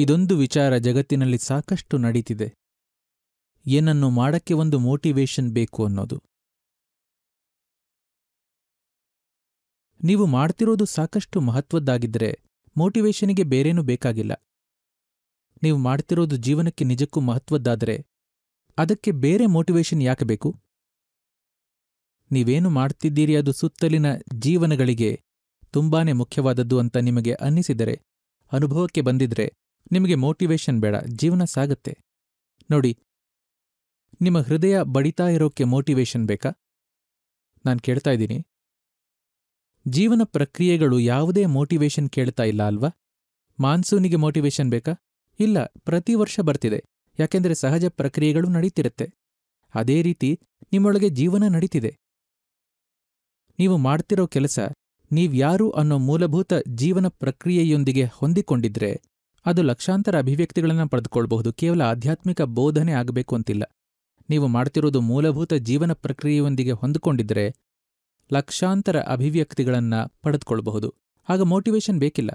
ಇದೊಂದು ವಿಚಾರ ಜಗತ್ತಿನಲ್ಲಿ ಸಾಕಷ್ಟು ನಡೀತಿದೆ ಏನನ್ನು ಮಾಡಕ್ಕೆ ಒಂದು ಮೋಟಿವೇಶನ್ ಬೇಕು ಅನ್ನೋದು ನೀವು ಮಾಡ್ತಿರೋದು ಸಾಕಷ್ಟು ಮಹತ್ವದ್ದಾಗಿದ್ದರೆ ಮೋಟಿವೇಶನಿಗೆ ಬೇರೇನೂ ಬೇಕಾಗಿಲ್ಲ ನೀವು ಮಾಡ್ತಿರೋದು ಜೀವನಕ್ಕೆ ನಿಜಕ್ಕೂ ಮಹತ್ವದ್ದಾದರೆ ಅದಕ್ಕೆ ಬೇರೆ ಮೋಟಿವೇಶನ್ ಯಾಕೆ ಬೇಕು ನೀವೇನು ಮಾಡ್ತಿದ್ದೀರಿ ಅದು ಸುತ್ತಲಿನ ಜೀವನಗಳಿಗೆ ತುಂಬಾನೇ ಮುಖ್ಯವಾದದ್ದು ಅಂತ ನಿಮಗೆ ಅನ್ನಿಸಿದರೆ ಅನುಭವಕ್ಕೆ ಬಂದಿದ್ರೆ ನಿಮಗೆ ಮೋಟಿವೇಶನ್ ಬೇಡ ಜೀವನ ಸಾಗತ್ತೆ ನೋಡಿ ನಿಮ್ಮ ಹೃದಯ ಬಡಿತಾ ಇರೋಕ್ಕೆ ಮೋಟಿವೇಶನ್ ಬೇಕಾ ನಾನು ಕೇಳ್ತಾ ಇದ್ದೀನಿ ಜೀವನ ಪ್ರಕ್ರಿಯೆಗಳು ಯಾವುದೇ ಮೋಟಿವೇಶನ್ ಕೇಳ್ತಾ ಇಲ್ಲ ಅಲ್ವಾ ಮಾನ್ಸೂನಿಗೆ ಮೋಟಿವೇಶನ್ ಬೇಕಾ ಇಲ್ಲ ಪ್ರತಿ ವರ್ಷ ಬರ್ತಿದೆ ಯಾಕೆಂದರೆ ಸಹಜ ಪ್ರಕ್ರಿಯೆಗಳು ನಡೀತಿರುತ್ತೆ ಅದೇ ರೀತಿ ನಿಮ್ಮೊಳಗೆ ಜೀವನ ನಡೀತಿದೆ ನೀವು ಮಾಡ್ತಿರೋ ಕೆಲಸ ನೀವ್ಯಾರು ಅನ್ನೋ ಮೂಲಭೂತ ಜೀವನ ಪ್ರಕ್ರಿಯೆಯೊಂದಿಗೆ ಹೊಂದಿಕೊಂಡಿದ್ರೆ ಅದು ಲಕ್ಷಾಂತರ ಅಭಿವ್ಯಕ್ತಿಗಳನ್ನು ಪಡೆದುಕೊಳ್ಬಹುದು ಕೇವಲ ಆಧ್ಯಾತ್ಮಿಕ ಬೋಧನೆ ಆಗಬೇಕು ಅಂತಿಲ್ಲ ನೀವು ಮಾಡ್ತಿರೋದು ಮೂಲಭೂತ ಜೀವನ ಪ್ರಕ್ರಿಯೆಯೊಂದಿಗೆ ಹೊಂದಿಕೊಂಡಿದ್ರೆ ಲಕ್ಷಾಂತರ ಅಭಿವ್ಯಕ್ತಿಗಳನ್ನು ಪಡೆದುಕೊಳ್ಬಹುದು ಆಗ ಮೋಟಿವೇಶನ್ ಬೇಕಿಲ್ಲ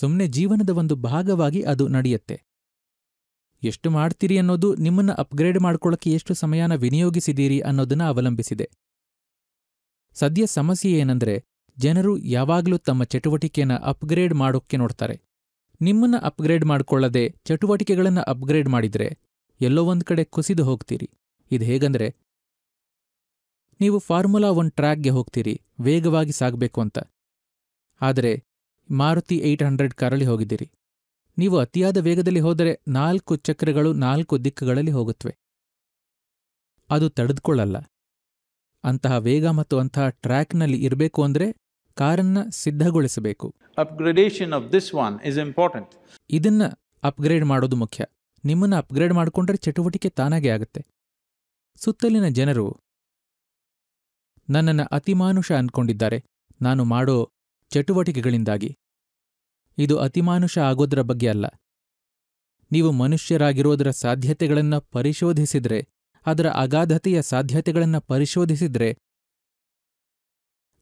ಸುಮ್ಮನೆ ಜೀವನದ ಒಂದು ಭಾಗವಾಗಿ ಅದು ನಡೆಯುತ್ತೆ ಎಷ್ಟು ಮಾಡ್ತೀರಿ ಅನ್ನೋದು ನಿಮ್ಮನ್ನು ಅಪ್ಗ್ರೇಡ್ ಮಾಡ್ಕೊಳ್ಳೋಕೆ ಎಷ್ಟು ಸಮಯನ ವಿನಿಯೋಗಿಸಿದ್ದೀರಿ ಅನ್ನೋದನ್ನ ಅವಲಂಬಿಸಿದೆ ಸದ್ಯ ಸಮಸ್ಯೆ ಏನಂದ್ರೆ ಜನರು ಯಾವಾಗಲೂ ತಮ್ಮ ಚಟುವಟಿಕೆಯನ್ನು ಅಪ್ಗ್ರೇಡ್ ಮಾಡೋಕ್ಕೆ ನೋಡ್ತಾರೆ ನಿಮ್ಮನ್ನ ಅಪ್ಗ್ರೇಡ್ ಮಾಡ್ಕೊಳ್ಳದೆ ಚಟುವಟಿಕೆಗಳನ್ನು ಅಪ್ಗ್ರೇಡ್ ಮಾಡಿದ್ರೆ ಎಲ್ಲೋ ಒಂದು ಕಡೆ ಕುಸಿದು ಹೋಗ್ತೀರಿ ಇದು ಹೇಗಂದ್ರೆ ನೀವು ಫಾರ್ಮುಲಾ ಒನ್ ಟ್ರ್ಯಾಕ್ಗೆ ಹೋಗ್ತೀರಿ ವೇಗವಾಗಿ ಸಾಗಬೇಕು ಅಂತ ಆದರೆ ಮಾರುತಿ ಏಯ್ಟ್ ಹಂಡ್ರೆಡ್ ಕಾರಲ್ಲಿ ಹೋಗಿದ್ದೀರಿ ನೀವು ಅತಿಯಾದ ವೇಗದಲ್ಲಿ ಹೋದರೆ ನಾಲ್ಕು ಚಕ್ರಗಳು ನಾಲ್ಕು ದಿಕ್ಕುಗಳಲ್ಲಿ ಹೋಗುತ್ತವೆ ಅದು ತಡೆದುಕೊಳ್ಳಲ್ಲ ಅಂತಹ ವೇಗ ಮತ್ತು ಅಂತಹ ಟ್ರ್ಯಾಕ್ನಲ್ಲಿ ಇರಬೇಕು ಅಂದರೆ ಕಾರನ್ನ ಸಿದ್ಧಗೊಳಿಸಬೇಕು upgradation of this one is important ಇದನ್ನ ಅಪ್ಗ್ರೇಡ್ ಮಾಡೋದು ಮುಖ್ಯ ನಿಮ್ಮನ್ನ ಅಪ್ಗ್ರೇಡ್ ಮಾಡಿಕೊಂಡ್ರೆ ಚಟುವಟಿಕೆ ತಾನಾಗೆ ಆಗುತ್ತೆ ಸುತ್ತಲಿನ ಜನರು ನನ್ನನ್ನು ಅತಿಮಾನುಷ ಅನ್ಕೊಂಡಿದ್ದಾರೆ ನಾನು ಮಾಡೋ ಚಟುವಟಿಕೆಗಳಿಂದಾಗಿ ಇದು ಅತಿಮಾನುಷ ಆಗೋದ್ರ ಬಗ್ಗೆ ಅಲ್ಲ ನೀವು ಮನುಷ್ಯರಾಗಿರೋದರ ಸಾಧ್ಯತೆಗಳನ್ನು ಪರಿಶೋಧಿಸಿದ್ರೆ ಅದರ ಅಗಾಧತೆಯ ಸಾಧ್ಯತೆಗಳನ್ನು ಪರಿಶೋಧಿಸಿದ್ರೆ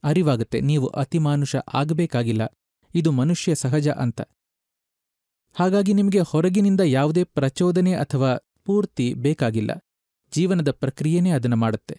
ಅರಿವಾಗುತ್ತೆ ನೀವು ಅತಿಮಾನುಷ ಆಗಬೇಕಾಗಿಲ್ಲ ಇದು ಮನುಷ್ಯ ಸಹಜ ಅಂತ ಹಾಗಾಗಿ ನಿಮಗೆ ಹೊರಗಿನಿಂದ ಯಾವುದೇ ಪ್ರಚೋದನೆ ಅಥವಾ ಪೂರ್ತಿ ಬೇಕಾಗಿಲ್ಲ ಜೀವನದ ಪ್ರಕ್ರಿಯೆನೇ ಅದನ್ನು ಮಾಡುತ್ತೆ